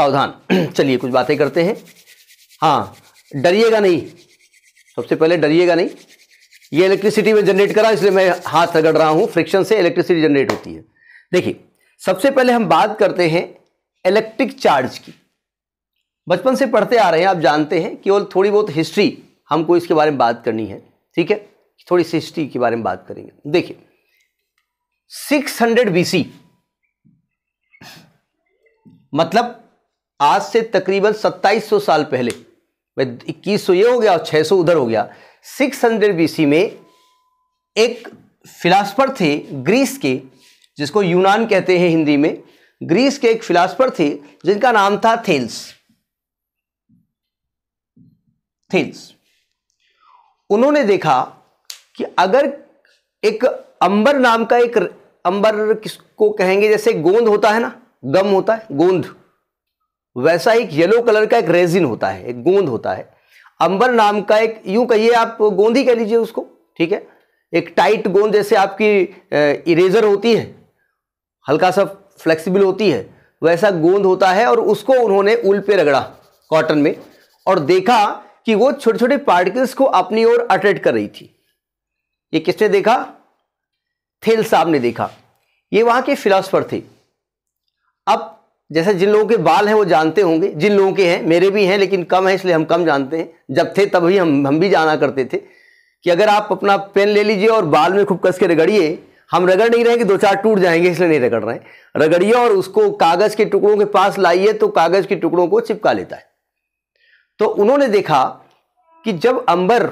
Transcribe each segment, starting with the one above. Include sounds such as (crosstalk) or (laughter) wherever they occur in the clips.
सावधान (clears throat) चलिए कुछ बातें करते हैं हाँ डरिएगा नहीं सबसे पहले डरिएगा नहीं ये इलेक्ट्रिसिटी में जनरेट करा इसलिए मैं हाथ रगड़ रहा हूँ फ्रिक्शन से इलेक्ट्रिसिटी जनरेट होती है देखिए सबसे पहले हम बात करते हैं इलेक्ट्रिक चार्ज की बचपन से पढ़ते आ रहे हैं आप जानते हैं केवल थोड़ी बहुत हिस्ट्री हमको इसके बारे में बात करनी है ठीक है थोड़ी सी हिस्ट्री के बारे में बात करेंगे देखिए 600 बीसी मतलब आज से तकरीबन 2700 साल पहले इक्कीस सौ ये हो गया और 600 उधर हो गया 600 हंड्रेड बीसी में एक फिलासफर थे ग्रीस के जिसको यूनान कहते हैं हिंदी में ग्रीस के एक फिलासफर थे जिनका नाम था थेल्स थेल्स उन्होंने देखा कि अगर एक अंबर नाम का एक अंबर किसको कहेंगे जैसे गोंद होता है ना गम होता है गोंद वैसा एक येलो कलर का एक रेजिन होता है एक गोंद होता है अंबर नाम का एक यूं कहिए आप गोंद ही कह लीजिए उसको ठीक है एक टाइट गोंद जैसे आपकी इरेजर होती है हल्का सा फ्लेक्सिबल होती है वैसा गोंद होता है और उसको उन्होंने उल पे रगड़ा कॉटन में और देखा कि वो छोटे छोटे पार्टिकल्स को अपनी ओर अट्रैक्ट कर रही थी ये किसने देखा थेल साहब ने देखा ये वहां के फिलासफर थे अब जैसे जिन लोगों के बाल हैं वो जानते होंगे जिन लोगों के हैं मेरे भी हैं लेकिन कम है इसलिए हम कम जानते हैं जब थे तब ही हम हम भी जाना करते थे कि अगर आप अपना पेन ले लीजिए और बाल में खूब कस के रगड़िए हम रगड़ नहीं रहे कि दो चार टूट जाएंगे इसलिए नहीं रगड़ रहे हैं रगड़िए और उसको कागज़ के टुकड़ों के पास लाइए तो कागज़ के टुकड़ों को चिपका लेता है तो उन्होंने देखा कि जब अंबर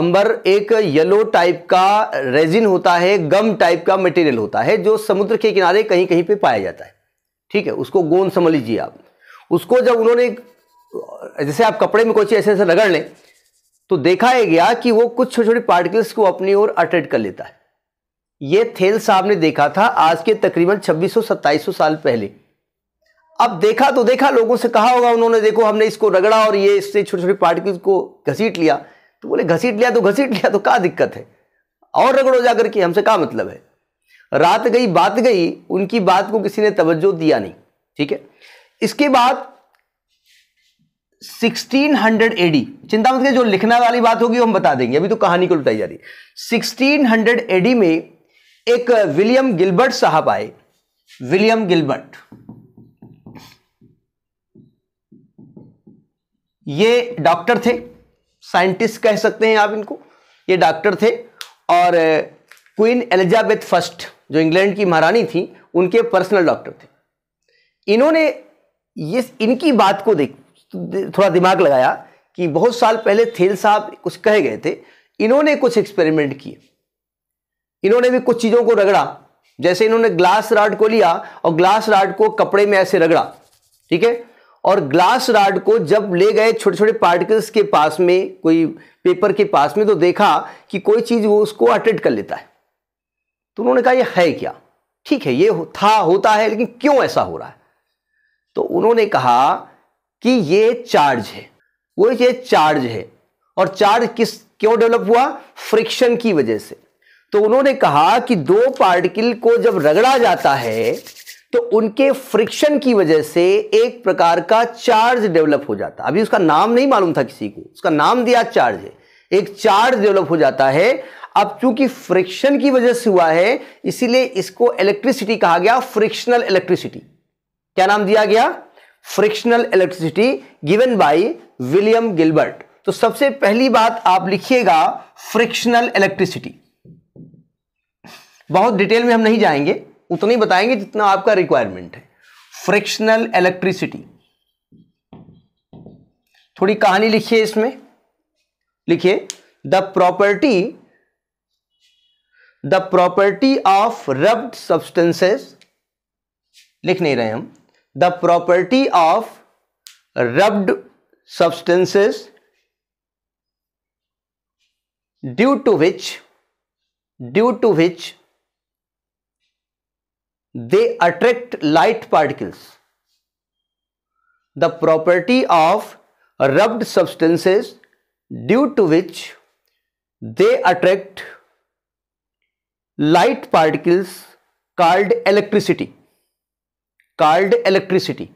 अंबर एक येलो टाइप का रेजिन होता है गम टाइप का मटेरियल होता है जो समुद्र के किनारे कहीं कहीं पे पाया जाता है ठीक है उसको गोंद समझ लीजिए आप उसको जब उन्होंने जैसे आप कपड़े में कोई चीज़ ऐसे ऐसे रगड़ लें तो देखा है गया कि वो कुछ छोटे छोटे पार्टिकल्स को अपनी ओर अट्रैक्ट कर लेता है ये थेल साहब ने देखा था आज के तकरीबन छब्बीस सौ साल पहले अब देखा तो देखा लोगों से कहा होगा उन्होंने देखो हमने इसको रगड़ा और ये इससे छोटे छोटे पार्टिकल्स को घसीट लिया तो बोले घसीट लिया तो घसीट लिया तो क्या दिक्कत है और रगड़ो जाकर के हमसे क्या मतलब है रात गई बात गई उनकी बात को किसी ने तवज्जो दिया नहीं ठीक है इसके बाद 1600 एडी चिंता मत के जो लिखना वाली बात होगी हम बता देंगे अभी तो कहानी को लुटाई जा रही है हंड्रेड एडी में एक विलियम गिलबर्ट साहब आए विलियम गिलबर्ट ये डॉक्टर थे साइंटिस्ट कह सकते हैं आप इनको ये डॉक्टर थे और क्वीन एलिजाबेथ फर्स्ट जो इंग्लैंड की महारानी थी उनके पर्सनल डॉक्टर थे इन्होंने ये इनकी बात को देख थोड़ा दिमाग लगाया कि बहुत साल पहले थेल साहब कुछ कहे गए थे इन्होंने कुछ एक्सपेरिमेंट किए इन्होंने भी कुछ चीज़ों को रगड़ा जैसे इन्होंने ग्लास राड को लिया और ग्लास राड को कपड़े में ऐसे रगड़ा ठीक है और ग्लास राड को जब ले गए छोटे छोटे पार्टिकल्स के पास में कोई पेपर के पास में तो देखा कि कोई चीज़ वो उसको अटेंड कर लेता है तो उन्होंने कहा ये है क्या ठीक है ये था होता है लेकिन क्यों ऐसा हो रहा है तो उन्होंने कहा कि ये चार्ज है वो ये चार्ज है और चार्ज किस क्यों डेवलप हुआ फ्रिक्शन की वजह से तो उन्होंने कहा कि दो पार्टिकल को जब रगड़ा जाता है तो उनके फ्रिक्शन की वजह से एक प्रकार का चार्ज डेवलप हो जाता अभी उसका नाम नहीं मालूम था किसी को उसका नाम दिया चार्ज है एक चार्ज डेवलप हो जाता है अब चूंकि फ्रिक्शन की वजह से हुआ है इसीलिए इसको इलेक्ट्रिसिटी कहा गया फ्रिक्शनल इलेक्ट्रिसिटी क्या नाम दिया गया frictional electricity given by William Gilbert तो सबसे पहली बात आप लिखिएगा फ्रिक्शनल इलेक्ट्रिसिटी बहुत डिटेल में हम नहीं जाएंगे उतना ही बताएंगे जितना आपका रिक्वायरमेंट है फ्रिक्शनल इलेक्ट्रिसिटी थोड़ी कहानी लिखिए इसमें लिखिए the property the property of rubbed substances लिख नहीं रहे हम the property of rubbed substances due to which due to which they attract light particles the property of rubbed substances due to which they attract light particles called electricity called electricity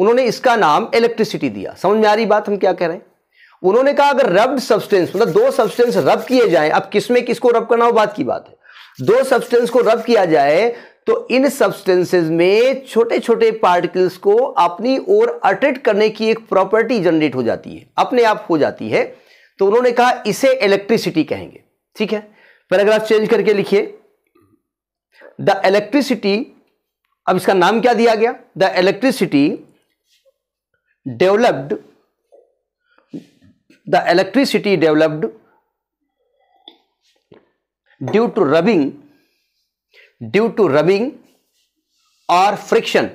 उन्होंने इसका नाम electricity दिया समझ में आ रही बात हम क्या कह रहे हैं उन्होंने कहा अगर रब्ड सब्सटेंस मतलब दो सब्सटेंस रब किए जाएं अब किसमें किसको रब करना हो बात की बात है दो सब्सटेंस को रब किया जाए तो इन सब्सटेंसेस में छोटे छोटे पार्टिकल्स को अपनी ओर अट्रैक्ट करने की एक प्रॉपर्टी जनरेट हो जाती है अपने आप हो जाती है तो उन्होंने कहा इसे इलेक्ट्रिसिटी कहेंगे ठीक है पैराग्राफ चेंज करके लिखिए द इलेक्ट्रिसिटी अब इसका नाम क्या दिया गया the electricity developed the electricity developed due to rubbing due to rubbing और फ्रिक्शन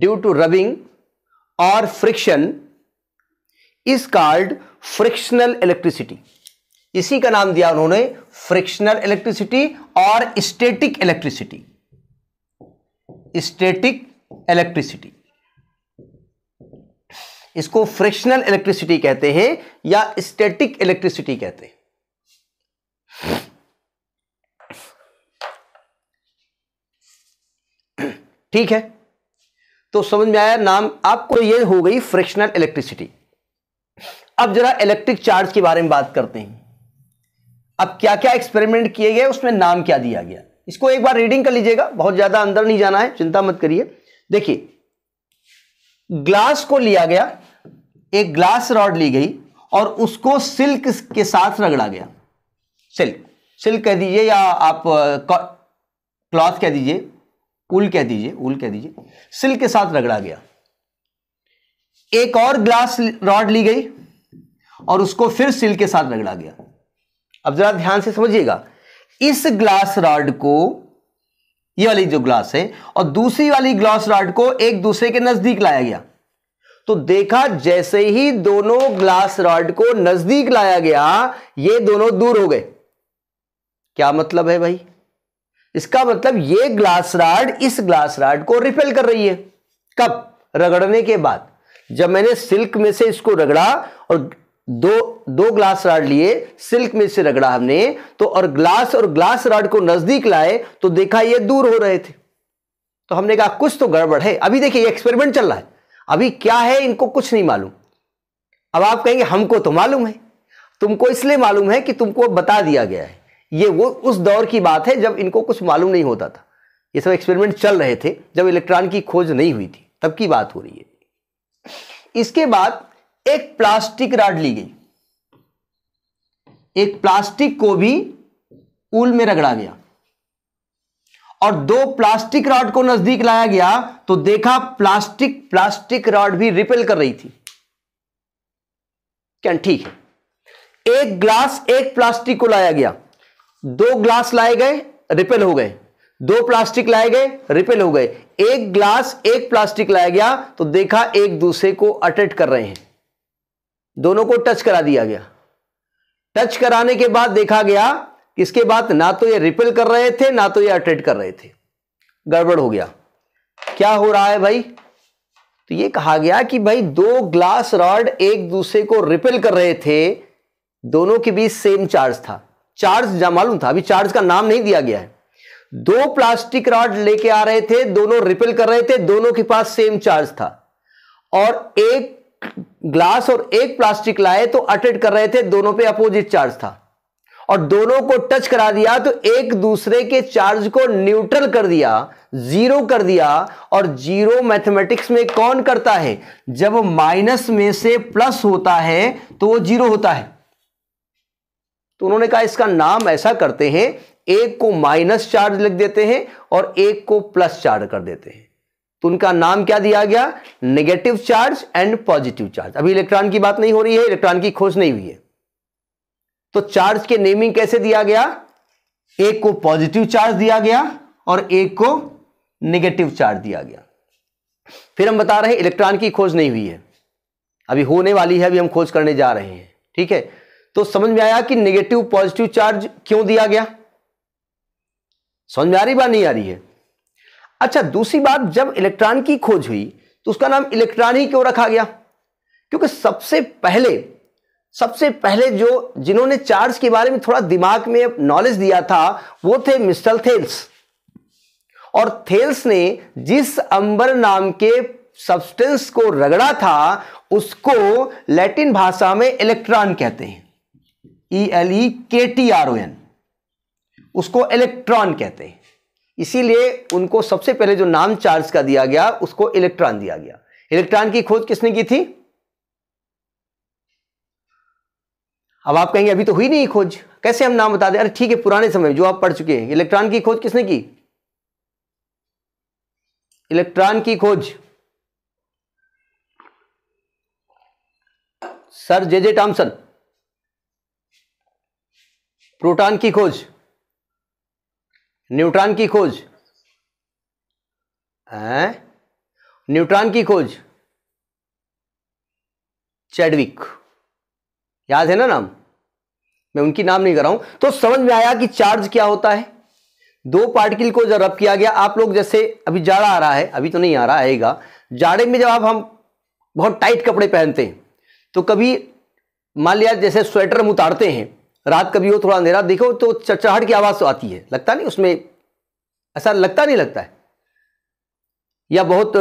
ड्यू टू रबिंग और friction is called frictional electricity इसी का नाम दिया उन्होंने फ्रिक्शनल इलेक्ट्रिसिटी और स्टेटिक इलेक्ट्रिसिटी स्टेटिक इलेक्ट्रिसिटी इसको फ्रिक्शनल इलेक्ट्रिसिटी कहते हैं या स्टेटिक इलेक्ट्रिसिटी कहते हैं ठीक है तो समझ में आया नाम आपको ये हो गई फ्रिक्शनल इलेक्ट्रिसिटी अब जरा इलेक्ट्रिक चार्ज के बारे में बात करते हैं अब क्या क्या एक्सपेरिमेंट किए गए उसमें नाम क्या दिया गया इसको एक बार रीडिंग कर लीजिएगा बहुत ज्यादा अंदर नहीं जाना है चिंता मत करिए देखिए ग्लास को लिया गया एक ग्लास रॉड ली गई और उसको सिल्क के साथ रगड़ा गया सिल्क सिल्क कह दीजिए या आप क्लॉथ कह दीजिए उल कह दीजिए उल कह दीजिए सिल्क के साथ रगड़ा गया एक और ग्लास रॉड ली गई और उसको फिर सिल्क के साथ रगड़ा गया अब जरा ध्यान से समझिएगा इस ग्लास रॉड को ये वाली जो ग्लास है और दूसरी वाली ग्लास रॉड को एक दूसरे के नजदीक लाया गया तो देखा जैसे ही दोनों ग्लास रॉड को नजदीक लाया गया ये दोनों दूर हो गए क्या मतलब है भाई इसका मतलब ये ग्लास रॉड इस ग्लास रॉड को रिफिल कर रही है कब रगड़ने के बाद जब मैंने सिल्क में से इसको रगड़ा और दो दो ग्लास राड लिए सिल्क में से रगड़ा हमने तो और ग्लास और ग्लास राड को नजदीक लाए तो देखा ये दूर हो रहे थे तो हमने कहा कुछ तो गड़बड़ है अभी देखिए ये एक्सपेरिमेंट चल रहा है अभी क्या है इनको कुछ नहीं मालूम अब आप कहेंगे हमको तो मालूम है तुमको इसलिए मालूम है कि तुमको बता दिया गया है ये वो उस दौर की बात है जब इनको कुछ मालूम नहीं होता था ये सब एक्सपेरिमेंट चल रहे थे जब इलेक्ट्रॉन की खोज नहीं हुई थी तब की बात हो रही है इसके बाद एक प्लास्टिक राड ली गई एक प्लास्टिक को भी उल में रगड़ा गया और दो प्लास्टिक रॉड को नजदीक लाया गया तो देखा प्लास्टिक प्लास्टिक रॉड भी रिपेल कर रही थी क्या ठीक है एक ग्लास एक प्लास्टिक को लाया गया दो ग्लास लाए गए रिपेल हो गए दो प्लास्टिक लाए गए रिपेल हो गए एक ग्लास एक प्लास्टिक लाया गया तो देखा एक दूसरे को अटेट कर रहे हैं दोनों को टच करा दिया गया टच कराने के बाद देखा गया कि इसके बाद ना तो ये रिपेल कर रहे थे ना तो ये अट्रेट कर रहे थे गड़बड़ हो गया क्या हो रहा है भाई तो ये कहा गया कि भाई दो ग्लास रॉड एक दूसरे को रिपेल कर रहे थे दोनों के बीच सेम चार्ज था चार्ज जा मालूम था अभी चार्ज का नाम नहीं दिया गया है दो प्लास्टिक रॉड लेके आ रहे थे दोनों रिपेल कर रहे थे दोनों के पास सेम चार्ज था और एक ग्लास और एक प्लास्टिक लाए तो अटेट कर रहे थे दोनों पे अपोजिट चार्ज था और दोनों को टच करा दिया तो एक दूसरे के चार्ज को न्यूट्रल कर दिया जीरो कर दिया और जीरो मैथमेटिक्स में कौन करता है जब माइनस में से प्लस होता है तो वो जीरो होता है तो उन्होंने कहा इसका नाम ऐसा करते हैं एक को माइनस चार्ज लिख देते हैं और एक को प्लस चार्ज कर देते हैं तो उनका नाम क्या दिया गया negative charge and positive charge अभी इलेक्ट्रॉन की बात नहीं हो रही है इलेक्ट्रॉन की खोज नहीं हुई है तो चार्ज के नेमिंग कैसे दिया गया एक को पॉजिटिव चार्ज दिया गया और एक को नेगेटिव चार्ज दिया गया फिर हम बता रहे हैं इलेक्ट्रॉन की खोज नहीं हुई है अभी होने वाली है अभी हम खोज करने जा रहे हैं ठीक है तो समझ में आया कि नेगेटिव पॉजिटिव चार्ज क्यों दिया गया समझ में आ रही बात नहीं आ रही है अच्छा दूसरी बात जब इलेक्ट्रॉन की खोज हुई तो उसका नाम इलेक्ट्रॉन ही क्यों रखा गया क्योंकि सबसे पहले सबसे पहले जो जिन्होंने चार्ज के बारे में थोड़ा दिमाग में नॉलेज दिया था वो थे मिस्टर थेल्स और थेल्स ने जिस अंबर नाम के सब्सटेंस को रगड़ा था उसको लैटिन भाषा में इलेक्ट्रॉन कहते हैं ई L E K T R O N उसको इलेक्ट्रॉन कहते हैं इसीलिए उनको सबसे पहले जो नाम चार्ज का दिया गया उसको इलेक्ट्रॉन दिया गया इलेक्ट्रॉन की खोज किसने की थी अब आप कहेंगे अभी तो हुई नहीं खोज कैसे हम नाम बता दें अरे ठीक है पुराने समय जो आप पढ़ चुके हैं इलेक्ट्रॉन की खोज किसने की इलेक्ट्रॉन की खोज sir J J Thomson proton की खोज न्यूट्रॉन की खोज न्यूट्रॉन की खोज चैडविक याद है ना नाम मैं उनकी नाम नहीं कर रहा हूं तो समझ में आया कि चार्ज क्या होता है दो पार्टिकल को जब रब किया गया आप लोग जैसे अभी जाड़ा आ रहा है अभी तो नहीं आ रहा आएगा जाड़े में जब आप हम बहुत टाइट कपड़े पहनते हैं तो कभी मान लिया जैसे स्वेटर हम उतारते हैं रात कभी हो थोड़ा अंधेरा देखो तो चचाहट की आवाज़ तो आती है लगता नहीं उसमें ऐसा लगता नहीं लगता है या बहुत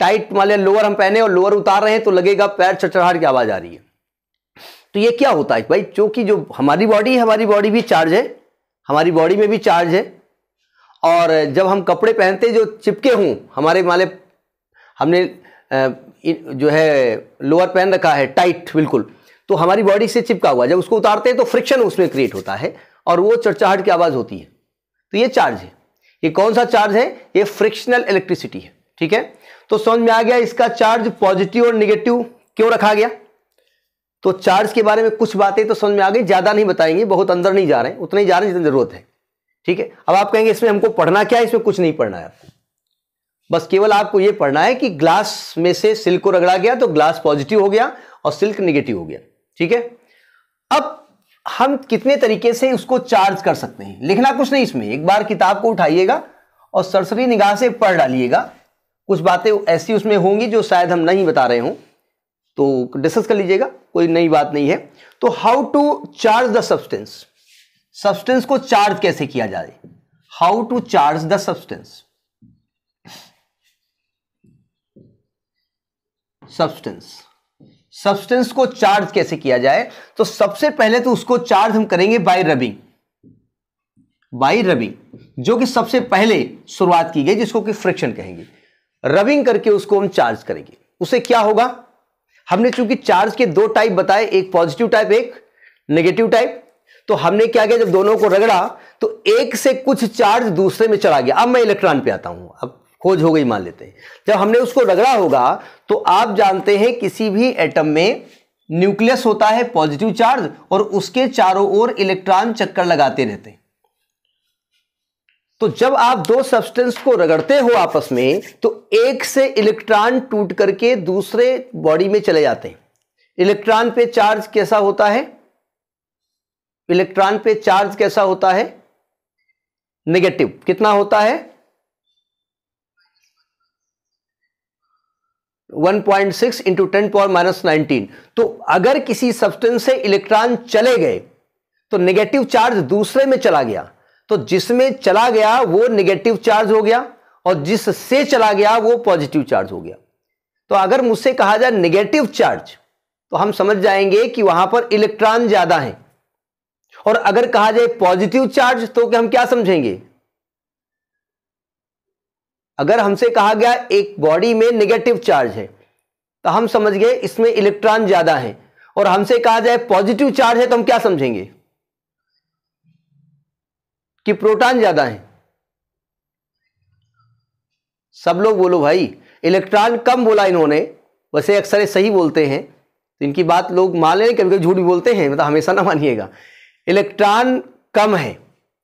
टाइट माले लोअर हम पहने और लोअर उतार रहे हैं तो लगेगा पैर चचाहट की आवाज़ आ रही है तो ये क्या होता है भाई चूँकि जो हमारी बॉडी है हमारी बॉडी भी चार्ज है हमारी बॉडी में भी चार्ज है और जब हम कपड़े पहनते जो चिपके हों हमारे माले हमने जो है लोअर पहन रखा है टाइट बिल्कुल तो हमारी बॉडी से चिपका हुआ जब उसको उतारते हैं तो फ्रिक्शन उसमें क्रिएट होता है और वो चरचाहट की आवाज़ होती है तो ये चार्ज है ये कौन सा चार्ज है ये फ्रिक्शनल इलेक्ट्रिसिटी है ठीक है तो समझ में आ गया इसका चार्ज पॉजिटिव और निगेटिव क्यों रखा गया तो चार्ज के बारे में कुछ बातें तो समझ में आ गई ज़्यादा नहीं बताएंगे बहुत अंदर नहीं जा रहे हैं उतना ही जा रहे हैं जितनी ज़रूरत है ठीक है अब आप कहेंगे इसमें हमको पढ़ना क्या है इसमें कुछ नहीं पढ़ना है बस केवल आपको यह पढ़ना है कि ग्लास में से सिल्क को रगड़ा गया तो ग्लास पॉजिटिव हो गया और सिल्क निगेटिव हो गया ठीक है अब हम कितने तरीके से उसको चार्ज कर सकते हैं लिखना कुछ नहीं इसमें एक बार किताब को उठाइएगा और सरसरी निगाह से पढ़ डालिएगा कुछ बातें ऐसी उसमें होंगी जो शायद हम नहीं बता रहे हों तो डिस्कस कर लीजिएगा कोई नई बात नहीं है तो how to charge the substance substance को चार्ज कैसे किया जाए how to charge the substance substance substance को चार्ज कैसे किया जाए तो सबसे पहले तो उसको चार्ज हम करेंगे बाय रबिंग बाय रबिंग जो कि सबसे पहले शुरुआत की गई जिसको कि फ्रिक्शन कहेंगे रबिंग करके उसको हम चार्ज करेंगे उसे क्या होगा हमने चूंकि चार्ज के दो टाइप बताए एक पॉजिटिव टाइप एक नेगेटिव टाइप तो हमने क्या किया जब दोनों को रगड़ा तो एक से कुछ चार्ज दूसरे में चला गया अब मैं इलेक्ट्रॉन पे आता हूं अब खोज हो गई मान लेते हैं जब हमने उसको रगड़ा होगा तो आप जानते हैं किसी भी एटम में न्यूक्लियस होता है पॉजिटिव चार्ज और उसके चारों ओर इलेक्ट्रॉन चक्कर लगाते रहते हैं तो जब आप दो सब्सटेंस को रगड़ते हो आपस में तो एक से इलेक्ट्रॉन टूट करके दूसरे बॉडी में चले जाते हैं इलेक्ट्रॉन पे चार्ज कैसा होता है इलेक्ट्रॉन पे चार्ज कैसा होता है नेगेटिव कितना होता है 1.6 point six into ten power minus nineteen तो अगर किसी सब्सटेंस से इलेक्ट्रॉन चले गए तो नेगेटिव चार्ज दूसरे में चला गया तो जिसमें चला गया वो नेगेटिव चार्ज हो गया और जिससे चला गया वो पॉजिटिव चार्ज हो गया तो अगर मुझसे कहा जाए नेगेटिव चार्ज तो हम समझ जाएंगे कि वहां पर इलेक्ट्रॉन ज्यादा है और अगर कहा जाए पॉजिटिव चार्ज तो हम क्या समझेंगे अगर हमसे कहा गया एक बॉडी में नेगेटिव चार्ज है तो हम समझ गए इसमें इलेक्ट्रॉन ज्यादा है और हमसे कहा जाए पॉजिटिव चार्ज है तो हम क्या समझेंगे कि प्रोटॉन ज्यादा है सब लोग बोलो भाई इलेक्ट्रॉन कम बोला इन्होंने वैसे अक्सर सही बोलते हैं तो इनकी बात लोग मान लें कभी कभी झूठ बोलते हैं मतलब हमेशा ना मानिएगा इलेक्ट्रॉन कम है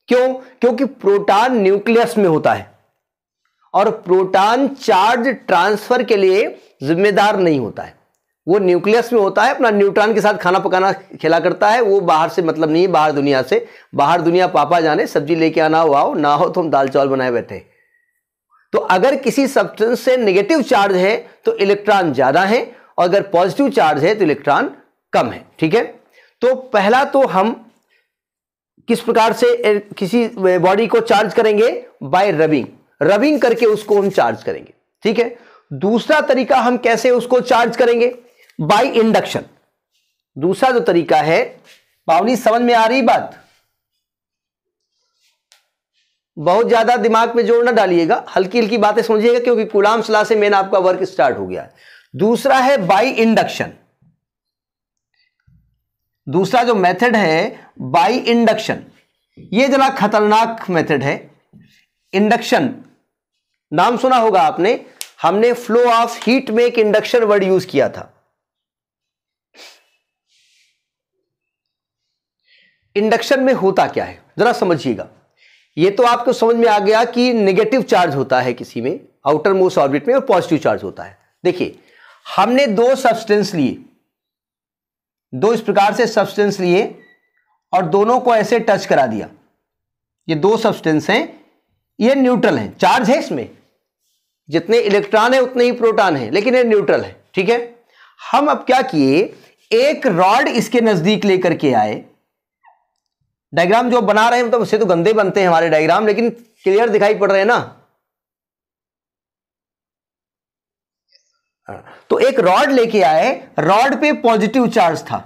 क्यों क्योंकि प्रोटॉन न्यूक्लियस में होता है और प्रोटॉन चार्ज ट्रांसफर के लिए जिम्मेदार नहीं होता है वो न्यूक्लियस में होता है अपना न्यूट्रॉन के साथ खाना पकाना खेला करता है वो बाहर से मतलब नहीं है बाहर दुनिया से बाहर दुनिया पापा जाने सब्जी लेके आना हो आओ ना हो तो हम दाल चावल बनाए बैठे तो अगर किसी सब्सटेंस से नेगेटिव चार्ज है तो इलेक्ट्रॉन ज़्यादा है और अगर पॉजिटिव चार्ज है तो इलेक्ट्रॉन कम है ठीक है तो पहला तो हम किस प्रकार से किसी बॉडी को चार्ज करेंगे बाय रबिंग रबिंग करके उसको हम चार्ज करेंगे ठीक है दूसरा तरीका हम कैसे उसको चार्ज करेंगे बाय इंडक्शन दूसरा जो तरीका है पावनी समझ में आ रही बात बहुत ज्यादा दिमाग में जोर ना डालिएगा हल्की हल्की बातें समझिएगा क्योंकि गुलाम सलाह से मेन आपका वर्क स्टार्ट हो गया है दूसरा है बाय इंडक्शन दूसरा जो मेथड है बाय इंडक्शन ये जरा खतरनाक मेथड है इंडक्शन नाम सुना होगा आपने हमने फ्लो ऑफ हीट में एक इंडक्शन वर्ड यूज किया था इंडक्शन में होता क्या है जरा समझिएगा ये तो आपको समझ में आ गया कि नेगेटिव चार्ज होता है किसी में आउटर मोस्ट ऑर्बिट में और पॉजिटिव चार्ज होता है देखिए हमने दो सब्सटेंस लिए दो इस प्रकार से सब्सटेंस लिए और दोनों को ऐसे टच करा दिया ये दो सब्सटेंस हैं ये न्यूट्रल हैं चार्ज है इसमें जितने इलेक्ट्रॉन है उतने ही प्रोटॉन है लेकिन ये न्यूट्रल है ठीक है हम अब क्या किए एक रॉड इसके नजदीक लेकर के आए डायग्राम जो बना रहे हैं तो उससे तो गंदे बनते हैं हमारे डायग्राम लेकिन क्लियर दिखाई पड़ रहे हैं ना हाँ, तो एक रॉड लेके आए रॉड पे पॉजिटिव चार्ज था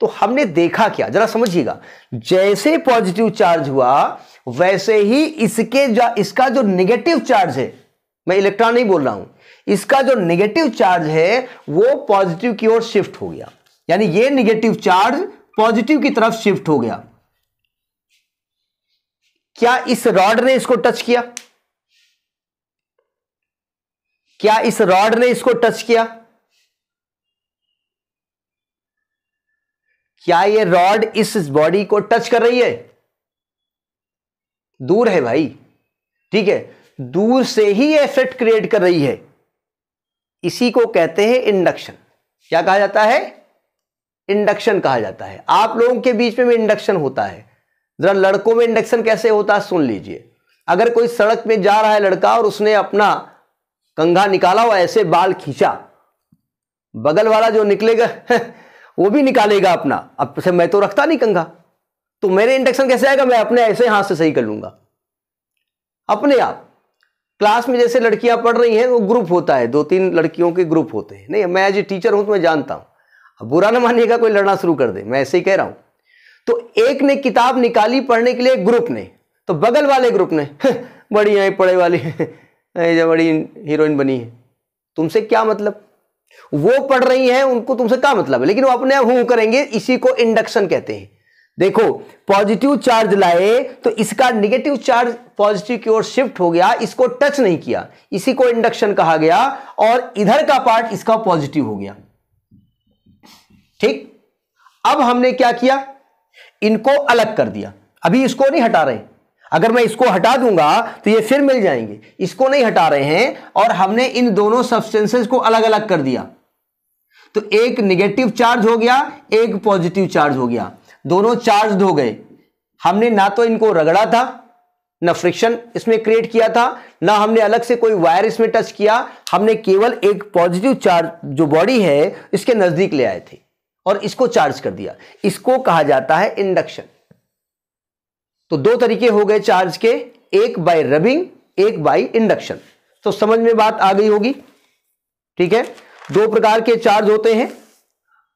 तो हमने देखा क्या जरा समझिएगा जैसे पॉजिटिव चार्ज हुआ वैसे ही इसके जो इसका जो निगेटिव चार्ज है मैं इलेक्ट्रॉन नहीं बोल रहा हूं इसका जो निगेटिव चार्ज है वो पॉजिटिव की ओर शिफ्ट हो गया यानी ये निगेटिव चार्ज पॉजिटिव की तरफ शिफ्ट हो गया क्या इस रॉड ने इसको टच किया क्या इस रॉड ने इसको टच किया क्या ये रॉड इस बॉडी को टच कर रही है दूर है भाई ठीक है दूर से ही इफेक्ट क्रिएट कर रही है इसी को कहते हैं इंडक्शन क्या कहा जाता है इंडक्शन कहा जाता है आप लोगों के बीच में भी इंडक्शन होता है जरा लड़कों में इंडक्शन कैसे होता है सुन लीजिए अगर कोई सड़क में जा रहा है लड़का और उसने अपना कंघा निकाला और ऐसे बाल खींचा बगल वाला जो निकलेगा (laughs) वो भी निकालेगा अपना अब से मैं तो रखता नहीं कंघा तो मेरे इंडक्शन कैसे आएगा मैं अपने ऐसे हाथ से सही कर लूंगा अपने आप क्लास में जैसे लड़कियां पढ़ रही हैं वो ग्रुप होता है दो तीन लड़कियों के ग्रुप होते हैं नहीं मैं एज ए टीचर हूं तो मैं जानता हूं अब बुरा ना मानिएगा कोई लड़ना शुरू कर दे मैं ऐसे ही कह रहा हूं तो एक ने किताब निकाली पढ़ने के लिए ग्रुप ने तो बगल वाले ग्रुप ने बड़ी है पढ़े वाली है बड़ी हीरोइन बनी है तुमसे क्या मतलब वो पढ़ रही हैं उनको तुमसे क्या मतलब है लेकिन वो अपने आप हूं करेंगे इसी को इंडक्शन कहते हैं देखो पॉजिटिव चार्ज लाए तो इसका नेगेटिव चार्ज पॉजिटिव की ओर शिफ्ट हो गया इसको टच नहीं किया इसी को इंडक्शन कहा गया और इधर का पार्ट इसका पॉजिटिव हो गया ठीक अब हमने क्या किया इनको अलग कर दिया अभी इसको नहीं हटा रहे अगर मैं इसको हटा दूंगा तो ये फिर मिल जाएंगे इसको नहीं हटा रहे हैं और हमने इन दोनों सब्सटेंसेस को अलग अलग कर दिया तो एक निगेटिव चार्ज हो गया एक पॉजिटिव चार्ज हो गया दोनों चार्ज हो गए हमने ना तो इनको रगड़ा था ना फ्रिक्शन इसमें क्रिएट किया था ना हमने अलग से कोई वायर इसमें टच किया हमने केवल एक पॉजिटिव चार्ज जो बॉडी है इसके नजदीक ले आए थे और इसको चार्ज कर दिया इसको कहा जाता है इंडक्शन तो दो तरीके हो गए चार्ज के एक बाय रबिंग एक बाय इंडक्शन तो समझ में बात आ गई होगी ठीक है दो प्रकार के चार्ज होते हैं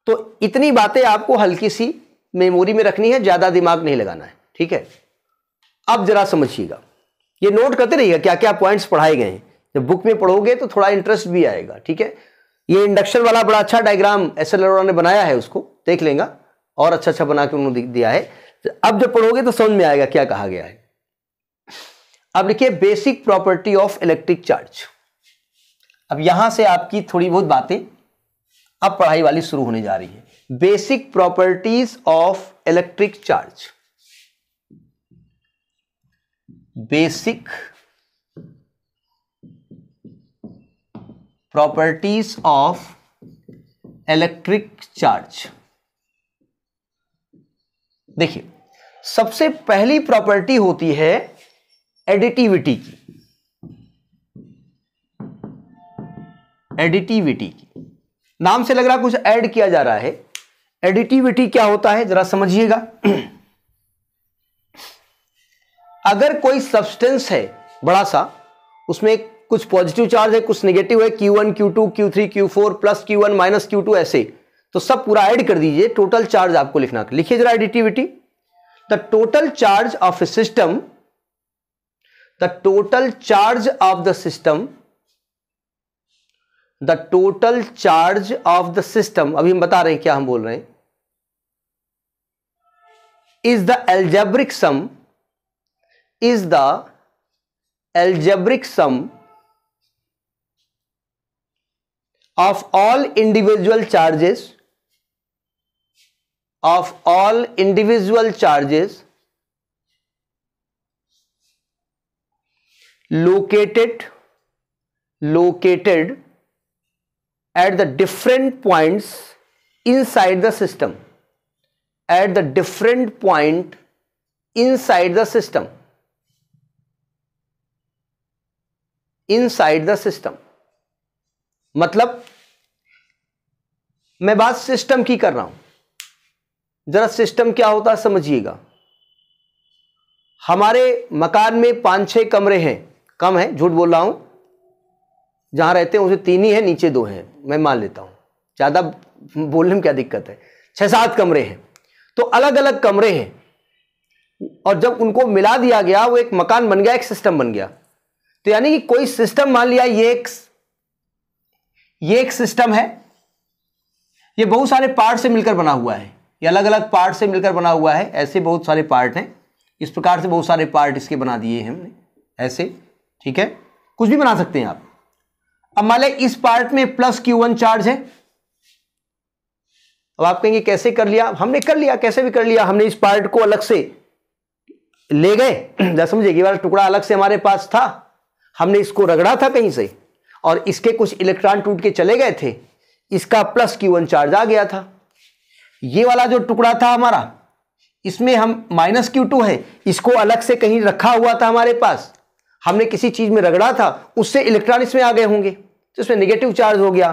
तो इतनी बातें आपको हल्की सी मेमोरी में रखनी है ज़्यादा दिमाग नहीं लगाना है ठीक है अब जरा समझिएगा ये नोट करते रहिएगा क्या क्या पॉइंट्स पढ़ाए गए हैं जब बुक में पढ़ोगे तो थोड़ा इंटरेस्ट भी आएगा ठीक है ये इंडक्शन वाला बड़ा अच्छा डायग्राम एस एल ने बनाया है उसको देख लेंगे और अच्छा अच्छा बना के उन्होंने दिया है तो अब जब पढ़ोगे तो समझ में आएगा क्या कहा गया है अब लिखिए basic property of electric charge अब यहां से आपकी थोड़ी बहुत बातें अब पढ़ाई वाली शुरू होने जा रही है basic properties of electric charge basic properties of electric charge देखिए सबसे पहली प्रॉपर्टी होती है एडिटिविटी की एडिटिविटी की नाम से लग रहा कुछ ऐड किया जा रहा है एडिटिविटी क्या होता है जरा समझिएगा अगर कोई सब्सटेंस है बड़ा सा उसमें कुछ पॉजिटिव चार्ज है कुछ नेगेटिव है Q one Q two Q three Q four plus Q one minus Q two ऐसे तो सब पूरा ऐड कर दीजिए टोटल चार्ज आपको लिखना लिखिए जरा additivity the total charge of a system the total charge of the system the total charge of the system अभी हम बता रहे हैं क्या हम बोल रहे हैं is the algebraic sum is the algebraic sum of all individual charges of all individual charges located located at the different points inside the system at the different point inside the system inside the system मतलब मैं बात system की कर रहा हूं जरा system क्या होता है समझिएगा हमारे मकान में पांच छह कमरे हैं कम है झूठ बोल रहा हूं जहाँ रहते हैं उसे तीन ही है नीचे दो हैं मैं मान लेता हूँ ज़्यादा बोलने में क्या दिक्कत है छः सात कमरे हैं तो अलग अलग कमरे हैं और जब उनको मिला दिया गया वो एक मकान बन गया एक सिस्टम बन गया तो यानी कि कोई सिस्टम मान लिया ये एक ये एक सिस्टम है ये बहुत सारे पार्ट से मिलकर बना हुआ है ये अलग अलग पार्ट से मिलकर बना हुआ है ऐसे बहुत सारे पार्ट हैं इस प्रकार से बहुत सारे पार्ट इसके बना दिए हमने ऐसे ठीक है कुछ भी बना सकते हैं आप अब मान लिया इस पार्ट में प्लस क्यू वन चार्ज है अब आप कहेंगे कैसे कर लिया हमने कर लिया कैसे भी कर लिया हमने इस पार्ट को अलग से ले गए (clears throat) समझे ये वाला टुकड़ा अलग से हमारे पास था हमने इसको रगड़ा था कहीं से और इसके कुछ इलेक्ट्रॉन टूट के चले गए थे इसका प्लस क्यू वन चार्ज आ गया था ये वाला जो टुकड़ा था हमारा इसमें हम माइनस क्यू टू है इसको अलग से कहीं रखा हुआ था हमारे पास हमने किसी चीज़ में रगड़ा था उससे इलेक्ट्रॉन इसमें आ गए होंगे तो इसमें निगेटिव चार्ज हो गया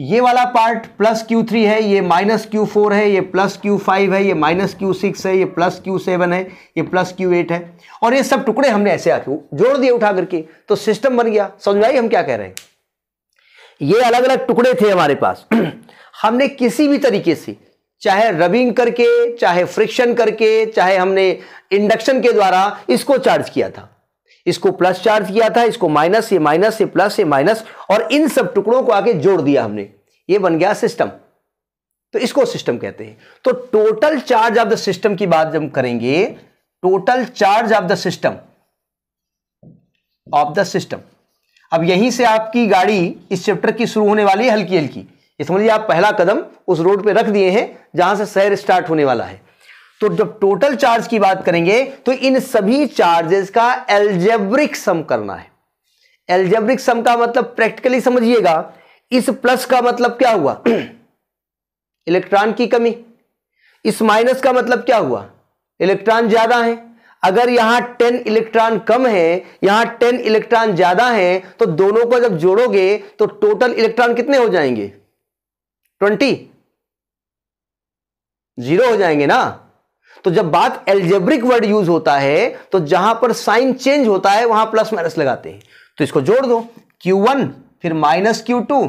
ये वाला पार्ट प्लस क्यू थ्री है ये माइनस क्यू फोर है ये प्लस क्यू फाइव है ये माइनस क्यू सिक्स है ये प्लस क्यू सेवन है ये प्लस क्यू एट है और ये सब टुकड़े हमने ऐसे आके जोड़ दिए उठा करके तो सिस्टम बन गया समझ हम क्या कह रहे हैं ये अलग अलग टुकड़े थे हमारे पास (clears throat) हमने किसी भी तरीके से चाहे रबिंग करके चाहे फ्रिक्शन करके चाहे हमने इंडक्शन के द्वारा इसको चार्ज किया था इसको प्लस चार्ज किया था इसको माइनस ये माइनस ये प्लस ये माइनस और इन सब टुकड़ों को आगे जोड़ दिया हमने ये बन गया सिस्टम तो इसको सिस्टम कहते हैं तो total charge of the system की बात जब करेंगे total charge of the system of the system अब यहीं से आपकी गाड़ी इस चैप्टर की शुरू होने वाली है हल्की हल्की समझिए आप पहला कदम उस रोड पे रख दिए हैं जहां से सैर स्टार्ट होने वाला है तो जब टोटल चार्ज की बात करेंगे तो इन सभी चार्जेस का एल्जेब्रिक सम करना है एल्जेब्रिक सम का मतलब प्रैक्टिकली समझिएगा इस प्लस का मतलब क्या हुआ इलेक्ट्रॉन (clears throat) की कमी इस माइनस का मतलब क्या हुआ इलेक्ट्रॉन ज्यादा है अगर यहां टेन इलेक्ट्रॉन कम है यहां टेन इलेक्ट्रॉन ज्यादा है तो दोनों को जब जोड़ोगे तो टोटल इलेक्ट्रॉन कितने हो जाएंगे ट्वेंटी जीरो हो जाएंगे ना तो जब बात एल्जेब्रिक वर्ड यूज होता है तो जहां पर साइन चेंज होता है वहां प्लस माइनस लगाते हैं तो इसको जोड़ दो Q1 फिर minus Q two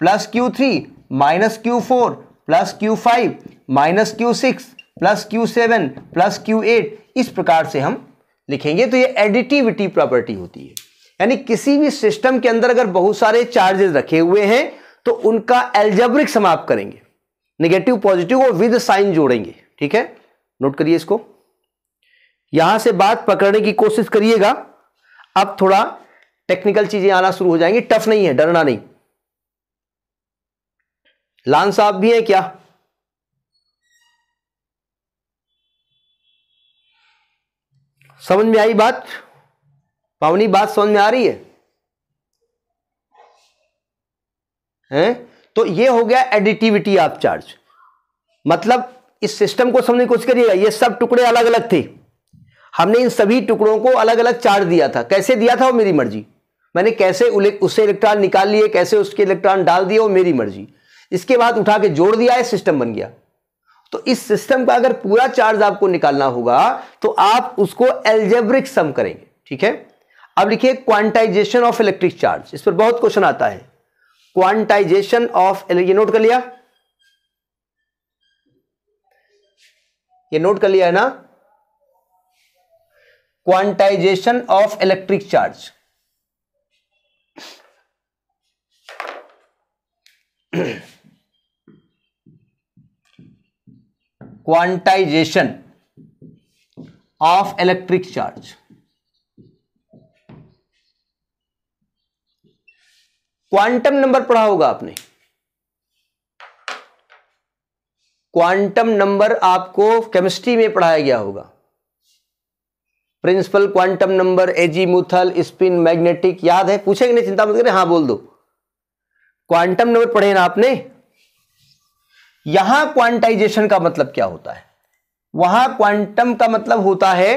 plus Q three minus Q four plus Q five minus Q six plus Q seven plus Q eight इस प्रकार से हम लिखेंगे तो ये एडिटिविटी प्रॉपर्टी होती है यानी किसी भी सिस्टम के अंदर अगर बहुत सारे चार्जेस रखे हुए हैं तो उनका एल्जेब्रिक समाप्त करेंगे नेगेटिव पॉजिटिव और विद साइन जोड़ेंगे ठीक है नोट करिए इसको यहां से बात पकड़ने की कोशिश करिएगा अब थोड़ा टेक्निकल चीजें आना शुरू हो जाएंगी टफ नहीं है डरना नहीं लान साहब भी हैं क्या समझ में आई बात पावनी बात समझ में आ रही है हैं? तो ये हो गया एडिटिविटी ऑफ चार्ज मतलब इस सिस्टम को समझने की कोशिश करिएगा ये सब टुकड़े अलग अलग थे हमने इन सभी टुकड़ों को अलग अलग चार्ज दिया था कैसे दिया था वो मेरी मर्जी मैंने कैसे उससे इलेक्ट्रॉन निकाल लिए कैसे उसके इलेक्ट्रॉन डाल दिए वो मेरी मर्जी इसके बाद उठा के जोड़ दिया है सिस्टम बन गया तो इस सिस्टम का अगर पूरा चार्ज आपको निकालना होगा तो आप उसको एल्जेब्रिक सम करेंगे ठीक है अब लिखिए क्वांटाइजेशन ऑफ इलेक्ट्रिक चार्ज इस पर बहुत क्वेश्चन आता है क्वांटाइजेशन ऑफ ये नोट कर लिया ये नोट कर लिया है ना quantization of electric charge quantization of electric charge quantum number पढ़ा होगा आपने क्वांटम नंबर आपको केमिस्ट्री में पढ़ाया गया होगा principal quantum number azimuthal spin magnetic याद है पूछेंगे नहीं चिंता मत करें हाँ बोल दो क्वांटम नंबर पढ़े ना आपने यहां क्वांटाइजेशन का मतलब क्या होता है वहां क्वांटम का मतलब होता है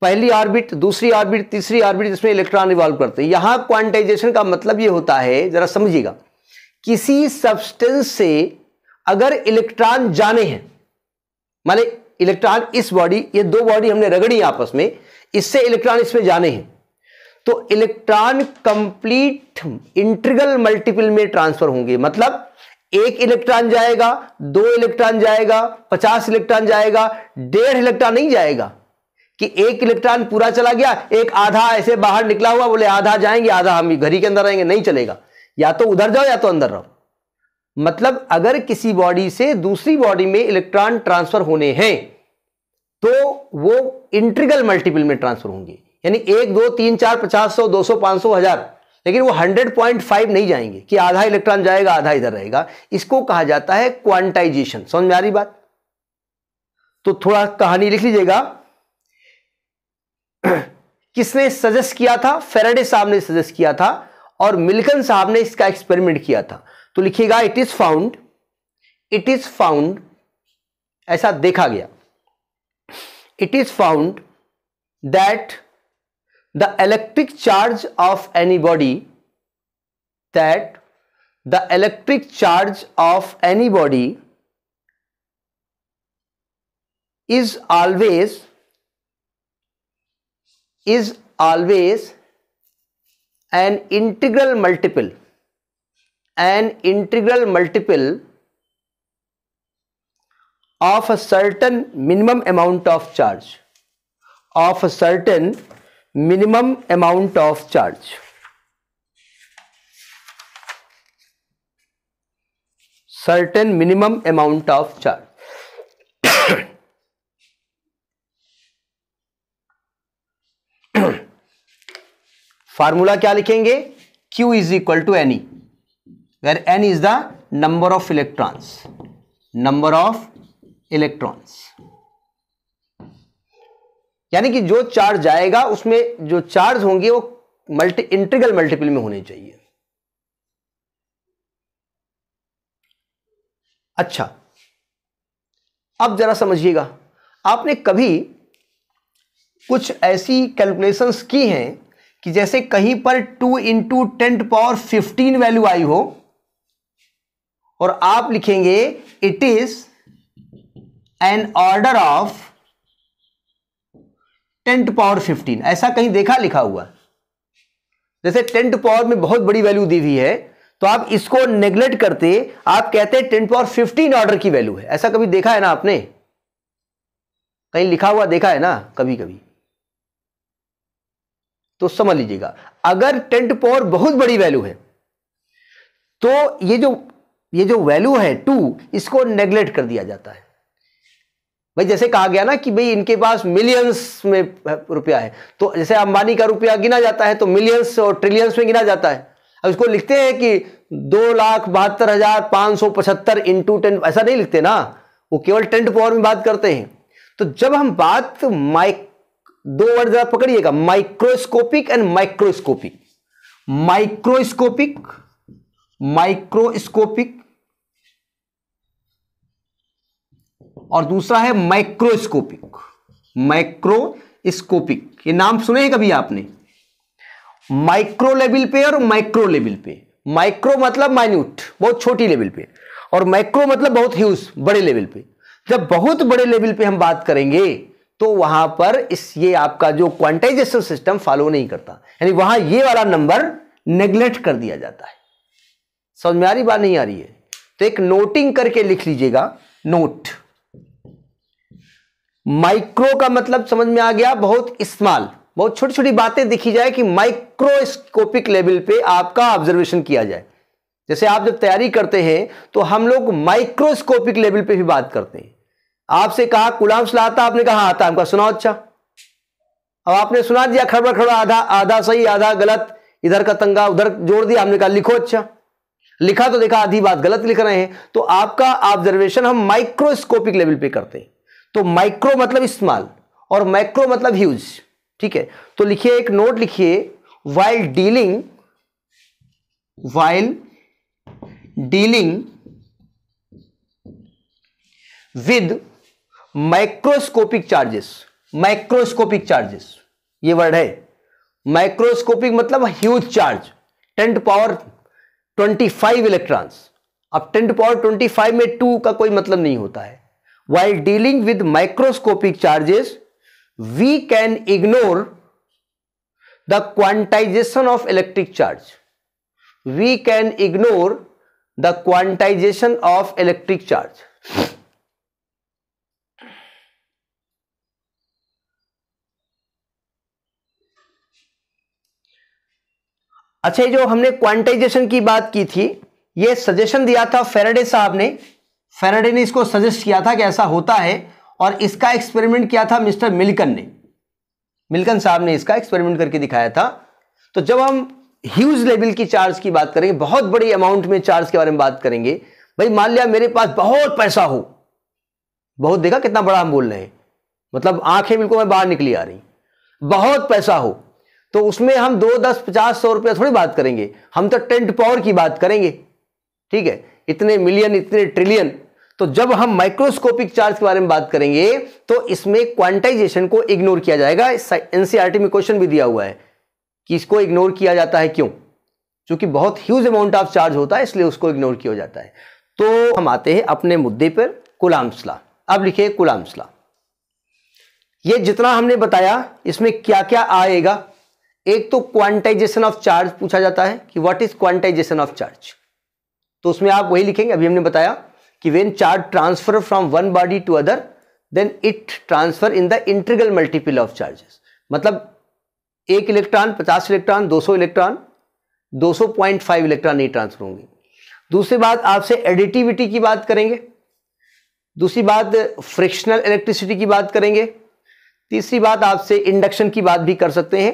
पहली ऑर्बिट दूसरी ऑर्बिट तीसरी ऑर्बिट जिसमें इलेक्ट्रॉन रिवॉल्व करते हैं यहां क्वांटाइजेशन का मतलब यह होता है जरा समझिएगा किसी सब्सटेंस से अगर इलेक्ट्रॉन जाने हैं माने इलेक्ट्रॉन इस बॉडी ये दो बॉडी हमने रगड़ी आपस में इससे इलेक्ट्रॉन इसमें जाने हैं तो इलेक्ट्रॉन कंप्लीट इंट्रीगल मल्टीपल में ट्रांसफर होंगे मतलब एक इलेक्ट्रॉन जाएगा दो इलेक्ट्रॉन जाएगा पचास इलेक्ट्रॉन जाएगा डेढ़ इलेक्ट्रॉन नहीं जाएगा कि एक इलेक्ट्रॉन पूरा चला गया एक आधा ऐसे बाहर निकला हुआ बोले आधा जाएंगे आधा हम घर ही के अंदर रहेंगे नहीं चलेगा या तो उधर जाओ या तो अंदर रहो मतलब अगर किसी बॉडी से दूसरी बॉडी में इलेक्ट्रॉन ट्रांसफर होने हैं तो वो इंट्रीगल मल्टीपल में ट्रांसफर होंगे यानी एक दो तीन चार पचास सौ दो सौ पांच सौ हजार लेकिन वो हंड्रेड पॉइंट फाइव नहीं जाएंगे कि आधा इलेक्ट्रॉन जाएगा आधा इधर रहेगा इसको कहा जाता है क्वांटाइजेशन समझ में आ रही बात तो थोड़ा कहानी लिख लीजिएगा (clears throat) किसने सजेस्ट किया था फेराडे साहब ने सजेस्ट किया था और मिल्कन साहब ने इसका एक्सपेरिमेंट किया था तो लिखिएगा it is found it is found ऐसा देखा गया it is found that the electric charge of any body that the electric charge of any body is always is always an integral multiple an integral multiple of a certain minimum amount of charge of a certain minimum amount of charge certain minimum amount of charge formula क्या लिखेंगे Q is equal to n e where n is the number of electrons number of electrons यानी कि जो charge जाएगा उसमें जो charge होंगे वो मल्टी इंटीग्रल मल्टीपल में होने चाहिए अच्छा अब जरा समझिएगा आपने कभी कुछ ऐसी कैलकुलेशंस की हैं कि जैसे कहीं पर two into ten power fifteen value आई हो और आप लिखेंगे it is an order of ten to power fifteen ऐसा कहीं देखा लिखा हुआ जैसे टेन टू पावर में बहुत बड़ी वैल्यू दी हुई है तो आप इसको नेग्लेक्ट करते आप कहते हैं टेन पावर फिफ्टीन ऑर्डर की वैल्यू है ऐसा कभी देखा है ना आपने कहीं लिखा हुआ देखा है ना कभी कभी तो समझ लीजिएगा अगर टेंट पॉवर पावर बहुत बड़ी वैल्यू है तो ये जो ये जो वैल्यू है टू इसको नेग्लेक्ट कर दिया जाता है भाई जैसे कहा गया ना कि भाई इनके पास मिलियंस में रुपया है तो जैसे अंबानी का रुपया गिना जाता है तो मिलियंस और ट्रिलियंस में गिना जाता है अब इसको लिखते हैं कि दो लाख बहत्तर हजार पांच सौ पचहत्तर इंटू टेन ऐसा नहीं लिखते ना वो केवल टेन पावर में बात करते हैं तो जब हम बात माइक दो वर्ड जरा पकड़िएगा microscopic and microscopic microscopic microscopic और दूसरा है माइक्रोस्कोपिक माइक्रोस्कोपिक ये नाम सुने हैं कभी आपने माइक्रो लेवल पे और माइक्रो लेवल पे माइक्रो मतलब माइन्यूट बहुत छोटी लेवल पे और माइक्रो मतलब बहुत ह्यूज बड़े लेवल पे जब बहुत बड़े लेवल पे हम बात करेंगे तो वहां पर इस ये आपका जो क्वांटाइजेशन सिस्टम फॉलो नहीं करता यानी वहां ये वाला नंबर नेग्लेक्ट कर दिया जाता है समझ में आ रही बात नहीं आ रही है तो एक नोटिंग करके लिख लीजिएगा नोट माइक्रो का मतलब समझ में आ गया बहुत स्मॉल बहुत छोटी छोटी बातें दिखी जाए कि माइक्रोस्कोपिक लेवल पे आपका ऑब्जर्वेशन किया जाए जैसे आप जब तैयारी करते हैं तो हम लोग माइक्रोस्कोपिक लेवल पे भी बात करते हैं आपसे कहा गुलाम सलाता आता आपने कहा आता हमका सुना अच्छा अब आपने सुना दिया खड़बड़ खड़बड़ आधा आधा सही आधा गलत इधर का तंगा उधर जोड़ दिया हमने कहा लिखो अच्छा लिखा तो देखा आधी बात गलत लिख रहे हैं तो आपका ऑब्जर्वेशन हम माइक्रोस्कोपिक लेवल पे करते हैं तो माइक्रो मतलब स्मॉल और माइक्रो मतलब ह्यूज ठीक है तो लिखिए एक नोट लिखिए while dealing while dealing with microscopic charges microscopic charges ये वर्ड है माइक्रोस्कोपिक मतलब huge charge ten power 25 electrons अब टेंट पावर 25 में टू का कोई मतलब नहीं होता है while dealing with microscopic charges, we can ignore the quantization of electric charge. We can ignore the quantization of electric charge. अच्छा जो हमने क्वांटाइजेशन की बात की थी ये सजेशन दिया था फेराडे साहब ने फेराडे ने इसको सजेस्ट किया था कि ऐसा होता है और इसका एक्सपेरिमेंट किया था मिस्टर मिल्कन ने मिल्कन साहब ने इसका एक्सपेरिमेंट करके दिखाया था तो जब हम ह्यूज लेवल की चार्ज की बात करेंगे बहुत बड़ी अमाउंट में चार्ज के बारे में बात करेंगे भाई मान लिया मेरे पास बहुत पैसा हो बहुत देखा कितना बड़ा हम बोल रहे हैं मतलब आंखें बिल्कुल मैं बाहर निकली आ रही बहुत पैसा हो तो उसमें हम दो दस पचास सौ रुपया थोड़ी बात करेंगे हम तो टेंट पावर की बात करेंगे ठीक है इतने मिलियन इतने ट्रिलियन तो जब हम माइक्रोस्कोपिक चार्ज के बारे में बात करेंगे तो इसमें क्वांटाइजेशन को इग्नोर किया जाएगा एनसीआरटी e में क्वेश्चन भी दिया हुआ है कि इसको इग्नोर किया जाता है क्यों क्योंकि बहुत ह्यूज अमाउंट ऑफ चार्ज होता है इसलिए उसको इग्नोर किया जाता है तो हम आते हैं अपने मुद्दे पर कुलामसला अब लिखे कुलामसला ये जितना हमने बताया इसमें क्या क्या आएगा एक तो क्वांटाइजेशन ऑफ चार्ज पूछा जाता है कि what is quantization of charge तो उसमें आप वही लिखेंगे अभी हमने बताया कि when charge transfer from one body to other then it transfer in the integral multiple of charges मतलब एक इलेक्ट्रॉन पचास इलेक्ट्रॉन दो सौ इलेक्ट्रॉन दो सौ पॉइंट फाइव इलेक्ट्रॉन नहीं ट्रांसफर होंगे दूसरी बात आपसे एडिटिविटी की बात करेंगे दूसरी बात फ्रिक्शनल इलेक्ट्रिसिटी की बात करेंगे तीसरी बात आपसे इंडक्शन की बात भी कर सकते हैं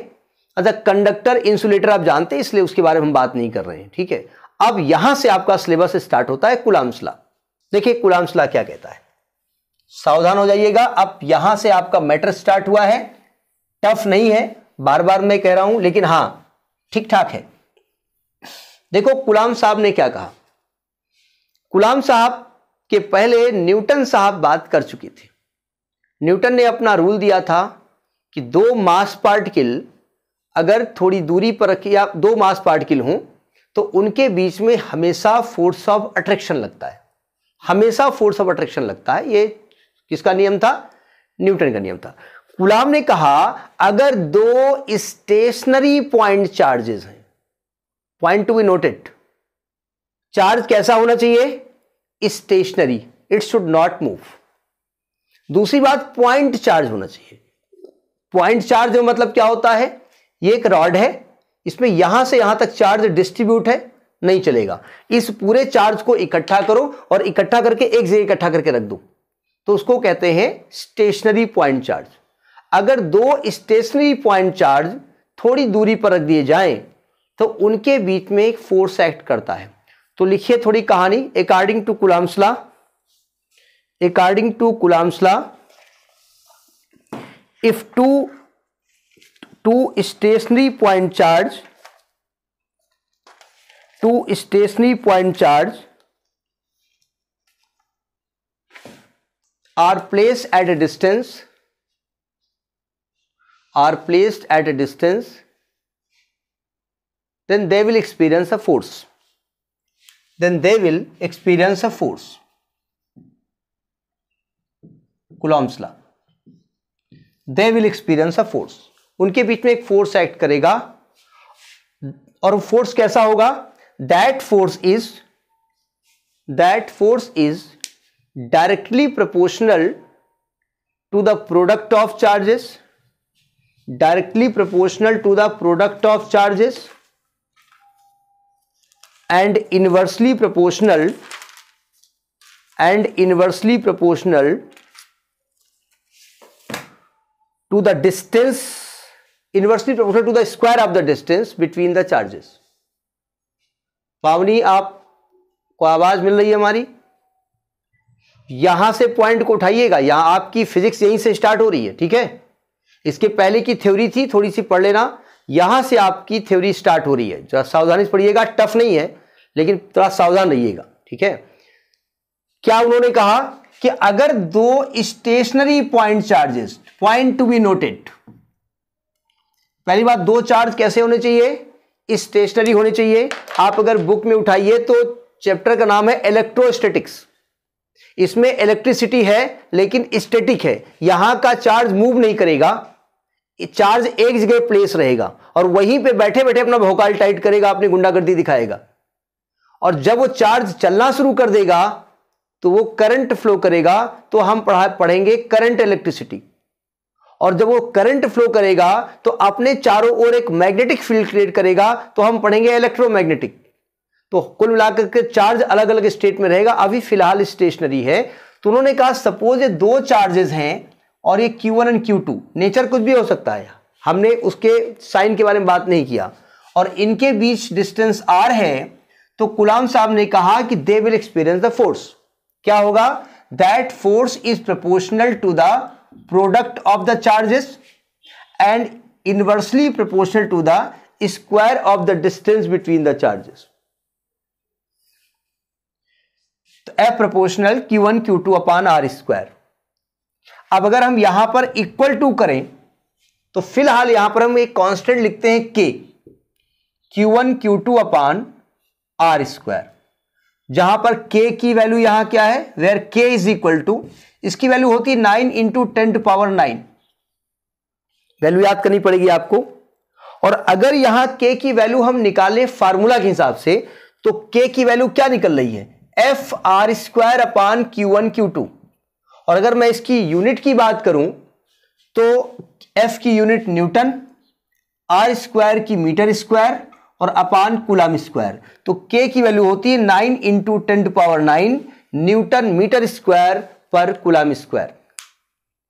अच्छा कंडक्टर इंसुलेटर आप जानते हैं इसलिए उसके बारे में हम बात नहीं कर रहे हैं ठीक है अब यहां से आपका सिलेबस स्टार्ट होता है कुलामसला देखिए कुलामसला क्या कहता है सावधान हो जाइएगा अब यहां से आपका मैटर स्टार्ट हुआ है टफ नहीं है बार बार मैं कह रहा हूं लेकिन हां ठीक ठाक है देखो कुलाम साहब ने क्या कहा कुलाम साहब के पहले न्यूटन साहब बात कर चुके थे न्यूटन ने अपना रूल दिया था कि दो मास पार्टिकल अगर थोड़ी दूरी पर रखी या दो मास पार्टिकल हूं तो उनके बीच में हमेशा फोर्स ऑफ अट्रैक्शन लगता है हमेशा फोर्स ऑफ अट्रैक्शन लगता है ये किसका नियम था न्यूटन का नियम था गुलाम ने कहा अगर दो स्टेशनरी पॉइंट चार्जेस हैं point to be noted charge कैसा होना चाहिए stationary it should not move दूसरी बात पॉइंट चार्ज होना चाहिए पॉइंट चार्ज मतलब क्या होता है ये एक रॉड है इसमें यहां से यहां तक चार्ज डिस्ट्रीब्यूट है नहीं चलेगा इस पूरे चार्ज को इकट्ठा करो और इकट्ठा करके एक जगह इकट्ठा करके रख दो तो उसको कहते हैं स्टेशनरी पॉइंट चार्ज अगर दो स्टेशनरी पॉइंट चार्ज थोड़ी दूरी पर रख दिए जाएं तो उनके बीच में एक फोर्स एक्ट करता है तो लिखिए थोड़ी कहानी according to Coulomb's law according to Coulomb's law if two two stationary point charge two stationary point charge are placed at a distance are placed at a distance then they will experience a force then they will experience a force coulomb's law they will experience a force उनके बीच में एक force act करेगा और force कैसा होगा that force is that force is directly proportional to the product of charges directly proportional to the product of charges and inversely proportional and inversely proportional to the distance inversely proportional to the square of the distance between the charges पावनी आप को आवाज मिल रही है हमारी यहां से point को उठाइएगा यहां आपकी फिजिक्स यहीं से स्टार्ट हो रही है ठीक है इसके पहले की थ्योरी थी थोड़ी सी पढ़ लेना यहां से आपकी थ्योरी स्टार्ट हो रही है जरा सावधानी से पढ़िएगा टफ नहीं है लेकिन थोड़ा सावधान रहिएगा ठीक है क्या उन्होंने कहा कि अगर दो stationary point charges point to be noted पहली बात दो चार्ज कैसे होने चाहिए स्टेशनरी होने चाहिए आप अगर बुक में उठाइए तो चैप्टर का नाम है इलेक्ट्रोस्टेटिक्स इसमें इलेक्ट्रिसिटी है लेकिन स्टेटिक है यहां का चार्ज मूव नहीं करेगा चार्ज एक जगह प्लेस रहेगा और वहीं पे बैठे बैठे अपना भोकाल टाइट करेगा अपनी गुंडागर्दी दिखाएगा और जब वो चार्ज चलना शुरू कर देगा तो वो करंट फ्लो करेगा तो हम पढ़ा पढ़ेंगे करंट इलेक्ट्रिसिटी और जब वो करंट फ्लो करेगा तो अपने चारों ओर एक मैग्नेटिक फील्ड क्रिएट करेगा तो हम पढ़ेंगे इलेक्ट्रोमैग्नेटिक तो कुल मिलाकर के चार्ज अलग अलग स्टेट में रहेगा अभी फिलहाल स्टेशनरी है तो उन्होंने कहा सपोज ये दो चार्जेस हैं और ये वन एंड टू नेचर कुछ भी हो सकता है हमने उसके साइन के बारे में बात नहीं किया और इनके बीच डिस्टेंस आर है तो गुलाम साहब ने कहा कि they will experience the force क्या होगा that force is proportional to the product of the charges and inversely proportional to the square of the distance between the charges तो F proportional Q one Q two upon R square अब अगर हम यहां पर equal to करें तो फिलहाल यहां पर हम एक कांस्टेंट लिखते हैं K Q one Q two upon R square जहां पर के की वैल्यू यहां क्या है where K is equal to इसकी वैल्यू होती है nine into ten to power nine value याद करनी पड़ेगी आपको और अगर यहां के की वैल्यू हम निकालें फार्मूला के हिसाब से तो के की वैल्यू क्या निकल रही है F R square upon Q one Q two और अगर मैं इसकी यूनिट की बात करूं तो एफ की यूनिट न्यूटन आर स्क्वायर की मीटर स्क्वायर और अपान कुलाम स्क्वायर तो के की वैल्यू होती है nine into ten to power nine newton metre square पर कुलाम स्क्वायर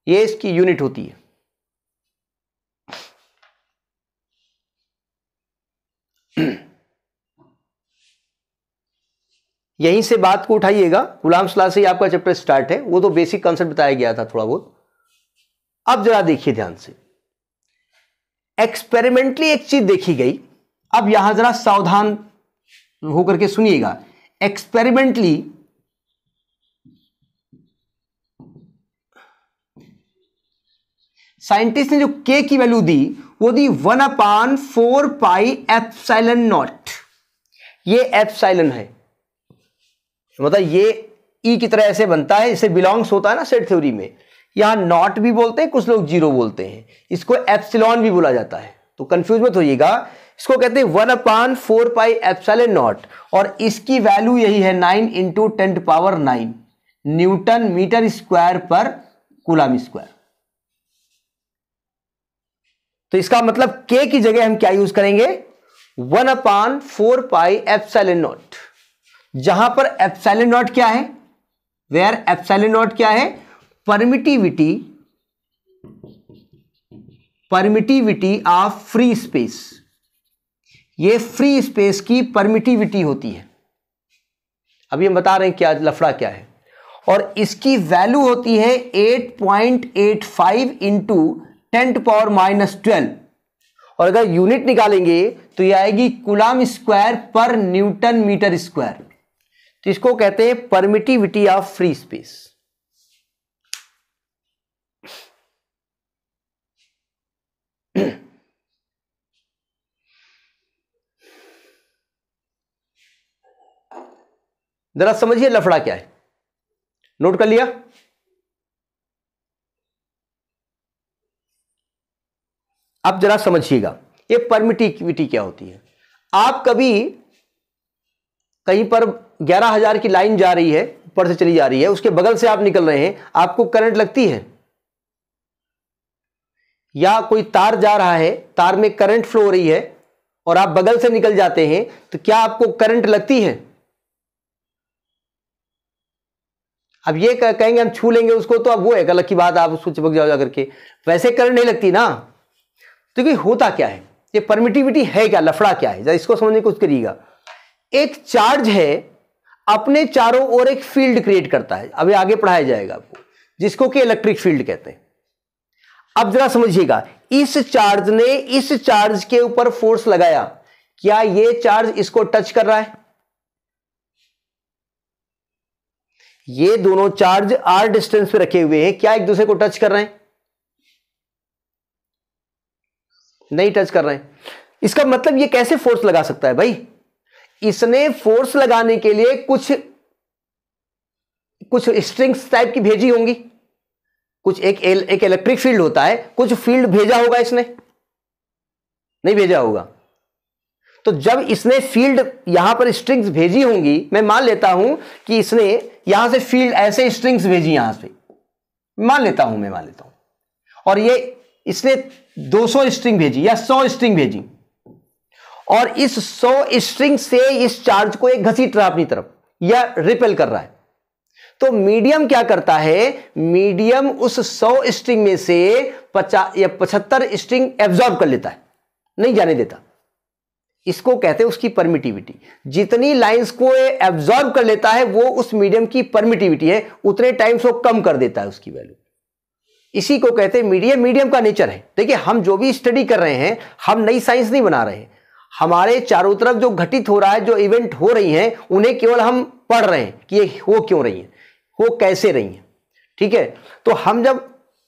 ये इसकी यूनिट होती है यहीं से बात को उठाइएगा गुलाम सलाह से ही आपका चैप्टर स्टार्ट है वो तो बेसिक कॉन्सेप्ट बताया गया था थोड़ा बहुत अब जरा देखिए ध्यान से एक्सपेरिमेंटली एक चीज देखी गई अब यहां जरा सावधान होकर के सुनिएगा एक्सपेरिमेंटली साइंटिस्ट ने जो के की वैल्यू दी वो दी one upon four pi epsilon naught ये एप्साइलन है मतलब ये ई e की तरह ऐसे बनता है इसे बिलोंग्स होता है ना सेट थ्योरी में यहां नॉट भी बोलते हैं कुछ लोग जीरो बोलते हैं इसको एप्सिलॉन भी बोला जाता है तो कंफ्यूज मत होइएगा इसको कहते हैं one upon four pi epsilon naught और इसकी वैल्यू यही है nine into ten power nine newton metre square पर कुलाम स्क्वायर तो इसका मतलब k की जगह हम क्या यूज करेंगे one upon four pi epsilon naught जहां पर एप्सैलिन नॉट क्या है वेयर एप्सैलिन नॉट क्या है permittivity permittivity of free space ये फ्री स्पेस की परमिटिविटी होती है अभी हम बता रहे हैं क्या लफड़ा क्या है और इसकी वैल्यू होती है 8.85 point eight five into ten to power minus twelve और अगर यूनिट निकालेंगे तो ये आएगी कुलाम स्क्वायर पर न्यूटन मीटर स्क्वायर तो इसको कहते हैं परमिटिविटी ऑफ फ्री स्पेस जरा समझिए लफड़ा क्या है नोट कर लिया आप जरा समझिएगा ये परमिटिविटी क्या होती है आप कभी कहीं पर ग्यारह हजार की लाइन जा रही है ऊपर से चली जा रही है उसके बगल से आप निकल रहे हैं आपको करंट लगती है या कोई तार जा रहा है तार में करंट फ्लो हो रही है और आप बगल से निकल जाते हैं तो क्या आपको करंट लगती है अब ये कहेंगे हम छू लेंगे उसको तो अब वो है गलत की बात आप उसको चिपक जाओ जाकर के वैसे करंट नहीं लगती ना तो ये होता क्या है ये परमिटिविटी है क्या लफड़ा क्या है जरा इसको समझने की कोशिश करिएगा एक चार्ज है अपने चारों ओर एक फील्ड क्रिएट करता है अभी आगे पढ़ाया जाएगा आपको जिसको कि इलेक्ट्रिक फील्ड कहते हैं अब जरा समझिएगा इस चार्ज ने इस चार्ज के ऊपर फोर्स लगाया क्या ये चार्ज इसको टच कर रहा है ये दोनों चार्ज आर डिस्टेंस पे रखे हुए हैं क्या एक दूसरे को टच कर रहे हैं नहीं टच कर रहे हैं इसका मतलब ये कैसे फोर्स लगा सकता है भाई इसने फोर्स लगाने के लिए कुछ कुछ स्ट्रिंग्स टाइप की भेजी होंगी कुछ एक एल, एक इलेक्ट्रिक फील्ड होता है कुछ फील्ड भेजा होगा इसने नहीं भेजा होगा तो जब इसने फील्ड यहां पर स्ट्रिंग्स भेजी होंगी मैं मान लेता हूं कि इसने यहां से फील्ड ऐसे स्ट्रिंग्स भेजी यहां से मान लेता हूं मैं मान लेता हूं और ये इसने 200 स्ट्रिंग भेजी या 100 स्ट्रिंग भेजी और इस 100 स्ट्रिंग से इस चार्ज को एक घसीट रहा अपनी तरफ या रिपेल कर रहा है तो मीडियम क्या करता है मीडियम उस 100 स्ट्रिंग में से पचास या पचहत्तर स्ट्रिंग एब्जॉर्ब कर लेता है नहीं जाने देता इसको कहते हैं उसकी परमिटिविटी जितनी लाइंस को एब्जॉर्ब कर लेता है वो उस मीडियम की परमिटिविटी है उतने टाइम्स वो कम कर देता है उसकी वैल्यू इसी को कहते हैं मीडियम मीडियम का नेचर है देखिए हम जो भी स्टडी कर रहे हैं हम नई साइंस नहीं बना रहे हमारे चारों तरफ जो घटित हो रहा है जो इवेंट हो रही हैं उन्हें केवल हम पढ़ रहे हैं कि ये हो क्यों रही हैं हो कैसे रही हैं ठीक है तो हम जब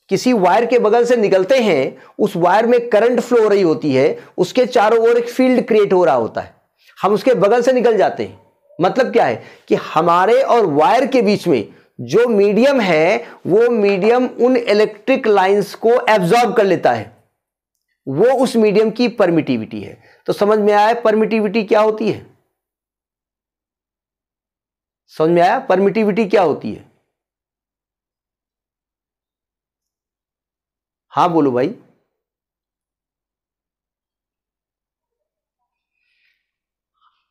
किसी वायर के बगल से निकलते हैं उस वायर में करंट फ्लो हो रही होती है उसके चारों ओर एक फील्ड क्रिएट हो रहा होता है हम उसके बगल से निकल जाते हैं मतलब क्या है कि हमारे और वायर के बीच में जो मीडियम है वो मीडियम उन इलेक्ट्रिक लाइंस को एब्जॉर्ब कर लेता है वो उस मीडियम की परमिटिविटी है तो समझ में आया परमिटिविटी क्या होती है समझ में आया परमिटिविटी क्या होती है हाँ बोलो भाई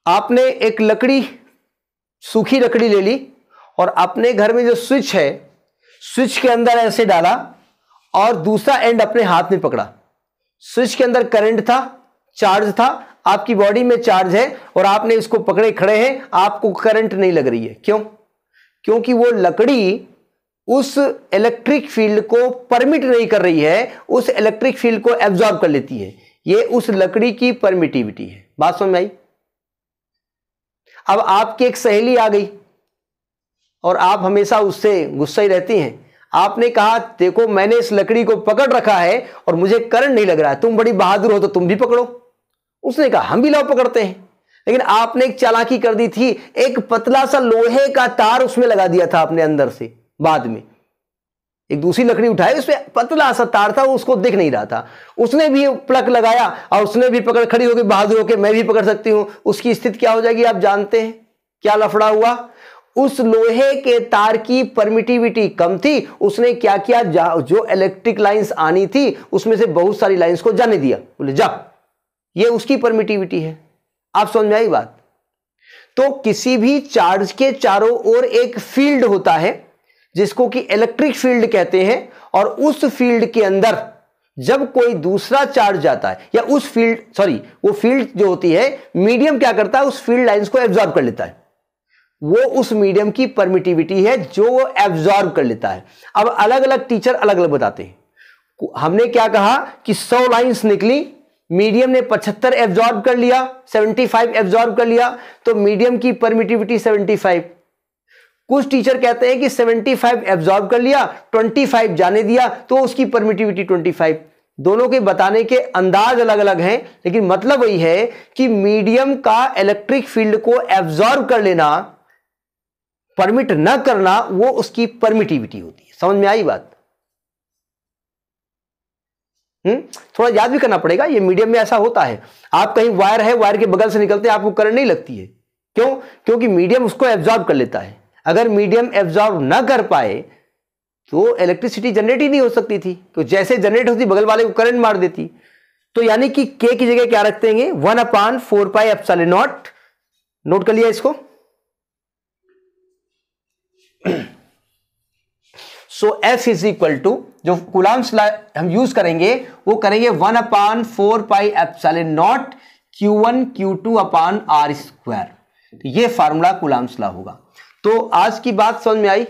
आपने एक लकड़ी सूखी लकड़ी ले ली और अपने घर में जो स्विच है स्विच के अंदर ऐसे डाला और दूसरा एंड अपने हाथ में पकड़ा स्विच के अंदर करंट था चार्ज था आपकी बॉडी में चार्ज है और आपने इसको पकड़े खड़े हैं आपको करंट नहीं लग रही है क्यों क्योंकि वो लकड़ी उस इलेक्ट्रिक फील्ड को परमिट नहीं कर रही है उस इलेक्ट्रिक फील्ड को एब्जॉर्ब कर लेती है ये उस लकड़ी की परमिटिविटी है बात समझ में आई अब आपकी एक सहेली आ गई और आप हमेशा उससे गुस्सा ही रहती हैं आपने कहा देखो मैंने इस लकड़ी को पकड़ रखा है और मुझे करंट नहीं लग रहा है तुम बड़ी बहादुर हो तो तुम भी पकड़ो उसने कहा हम भी लाओ पकड़ते हैं लेकिन आपने एक चालाकी कर दी थी एक पतला सा लोहे का तार उसमें लगा दिया था आपने अंदर से बाद में एक दूसरी लकड़ी उठाई उसमें पतला सा तार था उसको दिख नहीं रहा था उसने भी प्लक लगाया और उसने भी पकड़ खड़ी होकर बहादुर होकर मैं भी पकड़ सकती हूं उसकी स्थिति क्या हो जाएगी आप जानते हैं क्या लफड़ा हुआ उस लोहे के तार की परमिटिविटी कम थी उसने क्या किया जो इलेक्ट्रिक लाइंस आनी थी उसमें से बहुत सारी लाइंस को जाने दिया बोले जा ये उसकी परमिटिविटी है आप समझ आई बात तो किसी भी चार्ज के चारों ओर एक फील्ड होता है जिसको कि इलेक्ट्रिक फील्ड कहते हैं और उस फील्ड के अंदर जब कोई दूसरा चार्ज जाता है या उस फील्ड सॉरी वो फील्ड जो होती है मीडियम क्या करता है उस फील्ड लाइंस को एब्जॉर्ब कर लेता है वो उस मीडियम की परमिटिविटी है जो वो एब्जॉर्ब कर लेता है अब अलग अलग टीचर अलग अलग बताते हैं हमने क्या कहा कि सौ लाइंस निकली मीडियम ने 75 एब्जॉर्ब कर लिया 75 एब्जॉर्ब कर लिया तो मीडियम की परमिटिविटी 75 कुछ टीचर कहते हैं कि 75 एब्जॉर्ब कर लिया 25 जाने दिया तो उसकी परमिटिविटी 25 दोनों के बताने के अंदाज अलग अलग हैं लेकिन मतलब वही है कि मीडियम का इलेक्ट्रिक फील्ड को एब्जॉर्ब कर लेना परमिट न करना वो उसकी परमिटिविटी होती है समझ में आई बात हुँ? हम्म? थोड़ा याद भी करना पड़ेगा ये मीडियम में ऐसा होता है आप कहीं वायर है वायर के बगल से निकलते हैं आपको करंट नहीं लगती है क्यों क्योंकि मीडियम उसको एब्जॉर्ब कर लेता है अगर मीडियम एब्जॉर्ब ना कर पाए तो इलेक्ट्रिसिटी जनरेट ही नहीं हो सकती थी तो जैसे जनरेट होती बगल वाले को करंट मार देती तो यानी कि के की जगह क्या रखते हैं one upon four pi F naught note कर लिया इसको so F is equal to जो कुलाम्स हम यूज करेंगे वो करेंगे वन अपान फोर पाई साल naught Q one Q two upon R square ये फार्मूला कुलाम्स लॉ होगा तो आज की बात समझ में आई